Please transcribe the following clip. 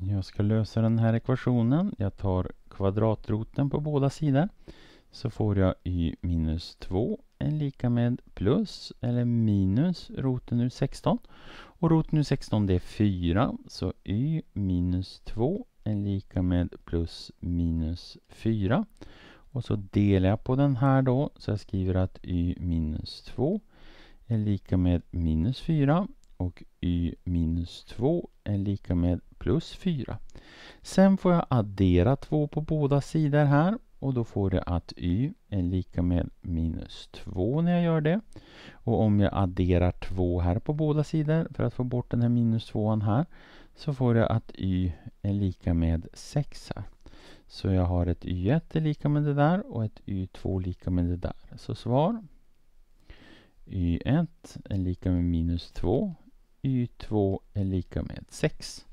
Jag ska lösa den här ekvationen. Jag tar kvadratroten på båda sidor. Så får jag y minus 2 är lika med plus eller minus roten ur 16. Och roten ur 16 det är 4. Så y minus 2 är lika med plus minus 4. Och så delar jag på den här då. Så jag skriver att y minus 2 är lika med minus 4. Och y minus 2 är lika med plus 4. Sen får jag addera 2 på båda sidor här och då får jag att y är lika med minus 2 när jag gör det. Och om jag adderar 2 här på båda sidor för att få bort den här minus 2 här så får jag att y är lika med 6 här. Så jag har ett y1 är lika med det där och ett y2 lika med det där. Så svar y1 är lika med minus 2 y2 är lika med 6.